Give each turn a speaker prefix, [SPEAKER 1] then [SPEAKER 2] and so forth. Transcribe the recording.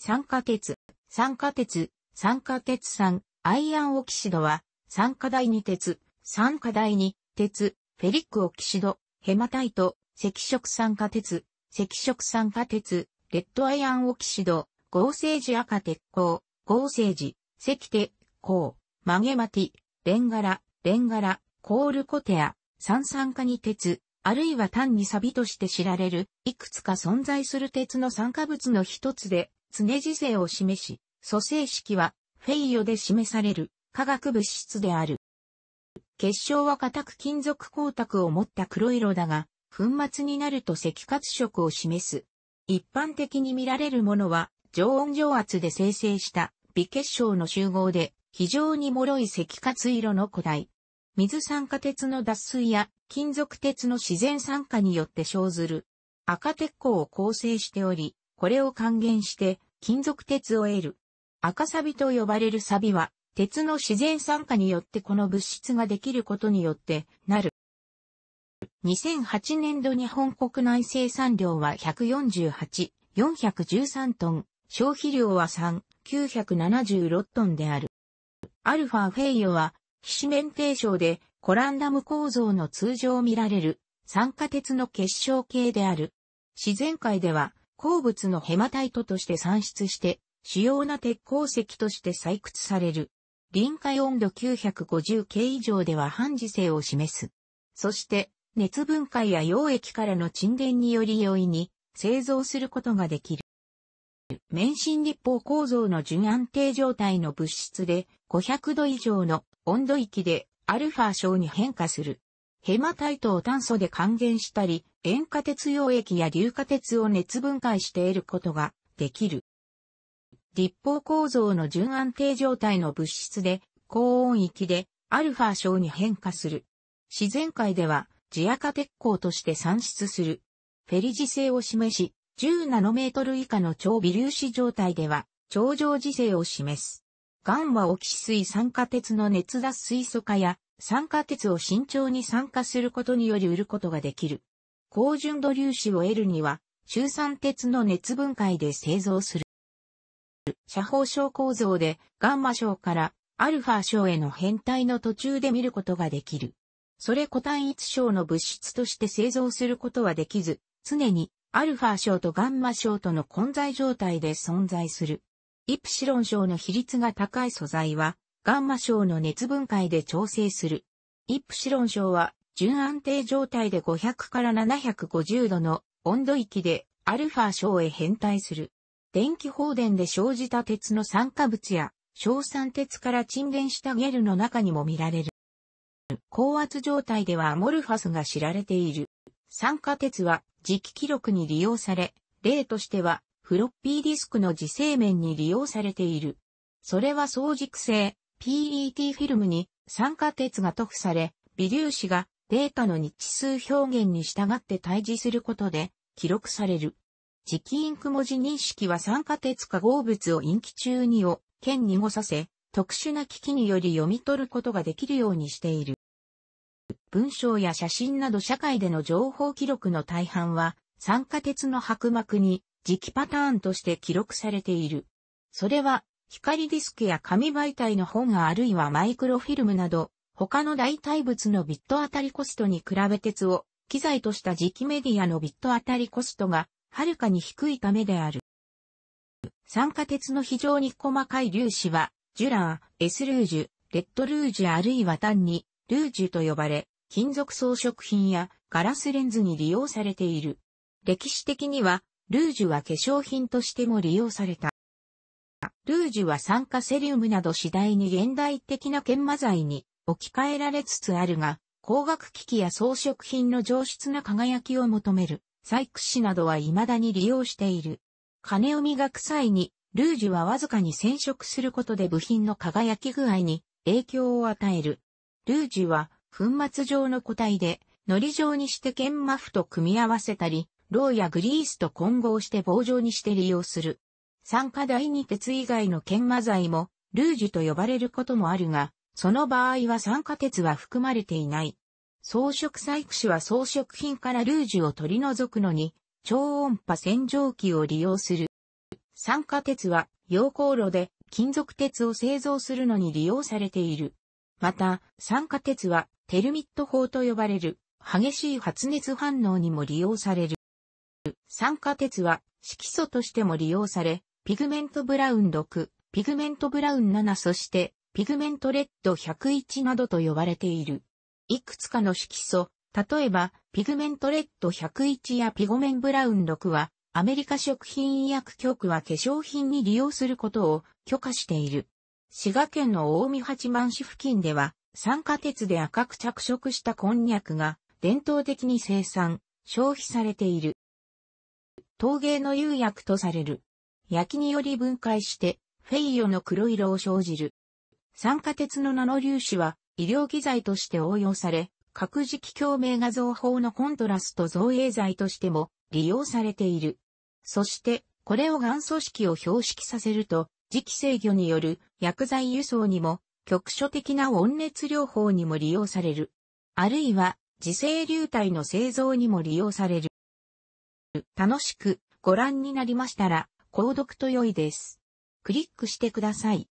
[SPEAKER 1] 酸化鉄、酸化鉄、酸化鉄酸、アイアンオキシドは、酸化第二鉄、酸化第二鉄、フェリックオキシド、ヘマタイト、赤色酸化鉄、赤色酸化鉄、レッドアイアンオキシド、合成時赤鉄鋼、合成時、石手、鋼、マゲマティ、レンガラ、レンガラ、コールコテア、酸酸化二鉄、あるいは単にサビとして知られる、いくつか存在する鉄の酸化物の一つで、常時性を示し、組成式はフェイヨで示される化学物質である。結晶は硬く金属光沢を持った黒色だが、粉末になると赤褐色を示す。一般的に見られるものは、常温常圧で生成した微結晶の集合で、非常に脆い赤褐色の古代。水酸化鉄の脱水や金属鉄の自然酸化によって生ずる赤鉄鋼を構成しており、これを還元して金属鉄を得る。赤錆と呼ばれる錆は、鉄の自然酸化によってこの物質ができることによってなる。2008年度日本国内生産量は148、413トン、消費量は3、976トンである。アルファフェイヨは、非四面定称でコランダム構造の通常見られる酸化鉄の結晶系である。自然界では鉱物のヘマタイトとして産出して、主要な鉄鉱石として採掘される。臨界温度 950K 以上では半磁性を示す。そして、熱分解や溶液からの沈殿により容易に製造することができる。免震立方構造の純安定状態の物質で500度以上の温度域でアルファ症に変化する。ヘマタイトを炭素で還元したり、塩化鉄溶液や硫化鉄を熱分解して得ることができる。立方構造の純安定状態の物質で、高温域で、アルファ小に変化する。自然界では、地アカ鉄鋼として産出する。フェリジ性を示し、10ナノメートル以下の超微粒子状態では、超常時性を示す。ガンはオキシ水酸化鉄の熱脱水素化や酸化鉄を慎重に酸化することにより売ることができる。高純度粒子を得るには、中酸鉄の熱分解で製造する。射方症構造で、ガンマ症からアルファ症への変態の途中で見ることができる。それ個単一症の物質として製造することはできず、常にアルファ症とガンマ症との混在状態で存在する。イプシロン症の比率が高い素材は、ガンマ症の熱分解で調整する。イプシロン症は、純安定状態で500から750度の温度域でアルファ症へ変態する。電気放電で生じた鉄の酸化物や、硝酸鉄から沈殿したゲルの中にも見られる。高圧状態ではアモルファスが知られている。酸化鉄は磁気記録に利用され、例としてはフロッピーディスクの磁性面に利用されている。それは双軸性、PET フィルムに酸化鉄が塗布され、微粒子がデータの日数表現に従って対峙することで記録される。磁気インク文字認識は酸化鉄化合物をインキ中にを剣にごさせ、特殊な機器により読み取ることができるようにしている。文章や写真など社会での情報記録の大半は、酸化鉄の薄膜に磁気パターンとして記録されている。それは光ディスクや紙媒体の本があるいはマイクロフィルムなど、他の代替物のビット当たりコストに比べ鉄を機材とした磁気メディアのビット当たりコストがはるかに低いためである。酸化鉄の非常に細かい粒子は、ジュラー、エスルージュ、レッドルージュあるいは単に、ルージュと呼ばれ、金属装飾品やガラスレンズに利用されている。歴史的には、ルージュは化粧品としても利用された。ルージュは酸化セリウムなど次第に現代的な研磨剤に置き換えられつつあるが、光学機器や装飾品の上質な輝きを求める、採掘師などは未だに利用している。金を磨く際に、ルージュはわずかに染色することで部品の輝き具合に影響を与える。ルージュは粉末状の個体で、糊状にして研磨布と組み合わせたり、ローやグリースと混合して棒状にして利用する。酸化第二鉄以外の研磨剤も、ルージュと呼ばれることもあるが、その場合は酸化鉄は含まれていない。装飾細工師は装飾品からルージュを取り除くのに、超音波洗浄機を利用する。酸化鉄は、溶鉱炉で金属鉄を製造するのに利用されている。また、酸化鉄は、テルミット法と呼ばれる、激しい発熱反応にも利用される。酸化鉄は、色素としても利用され、ピグメントブラウン6、ピグメントブラウン7そして、ピグメントレッド101などと呼ばれている。いくつかの色素、例えば、ピグメントレッド101やピゴメンブラウン6は、アメリカ食品医薬局は化粧品に利用することを許可している。滋賀県の大見八幡市付近では、酸化鉄で赤く着色したこんにゃくが伝統的に生産、消費されている。陶芸の釉薬とされる焼きにより分解して、フェイヨの黒色を生じる。酸化鉄のナノ粒子は、医療機材として応用され、核磁気共鳴画像法のコントラスト造影剤としても利用されている。そして、これを癌組織を標識させると、磁気制御による薬剤輸送にも、局所的な温熱療法にも利用される。あるいは、磁性流体の製造にも利用される。楽しくご覧になりましたら、購読と良いです。クリックしてください。